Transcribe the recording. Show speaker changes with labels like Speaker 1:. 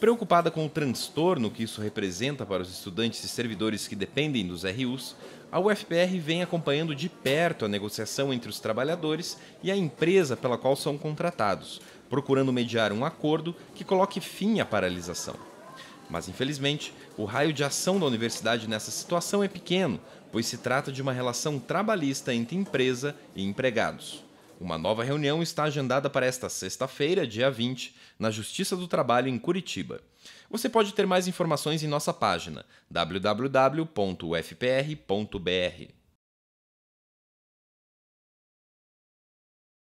Speaker 1: Preocupada com o transtorno que isso representa para os estudantes e servidores que dependem dos RUs, a UFPR vem acompanhando de perto a negociação entre os trabalhadores e a empresa pela qual são contratados, procurando mediar um acordo que coloque fim à paralisação. Mas, infelizmente, o raio de ação da universidade nessa situação é pequeno, pois se trata de uma relação trabalhista entre empresa e empregados. Uma nova reunião está agendada para esta sexta-feira, dia 20, na Justiça do Trabalho em Curitiba. Você pode ter mais informações em nossa página www.ufpr.br.